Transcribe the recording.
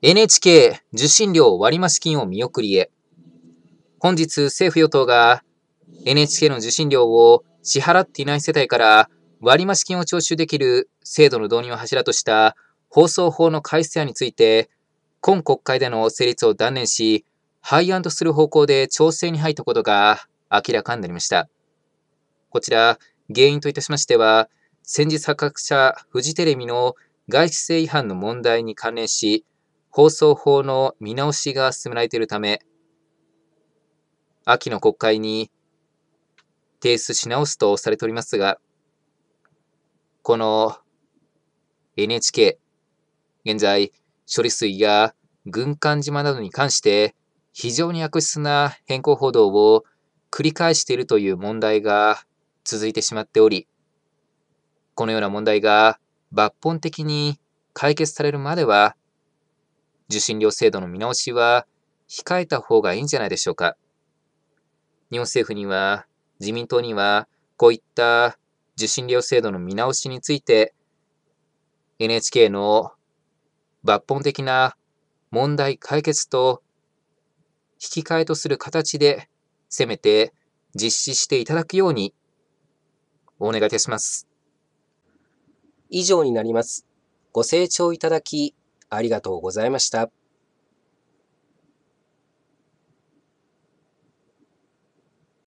NHK 受信料割増金を見送りへ。本日政府与党が NHK の受信料を支払っていない世帯から割増金を徴収できる制度の導入を柱とした放送法の改正案について、今国会での成立を断念し、廃案とする方向で調整に入ったことが明らかになりました。こちら、原因といたしましては、先日発覚したフジテレビの外資性違反の問題に関連し、放送法の見直しが進められているため、秋の国会に提出し直すとされておりますが、この NHK、現在、処理水や軍艦島などに関して非常に悪質な変更報道を繰り返しているという問題が続いてしまっており、このような問題が抜本的に解決されるまでは受信料制度の見直しは控えた方がいいんじゃないでしょうか。日本政府には、自民党には、こういった受信料制度の見直しについて、NHK の抜本的な問題解決と引き換えとする形で、せめて実施していただくように、お願いいたします。以上になります。ご清聴いただき、ありがとうございました。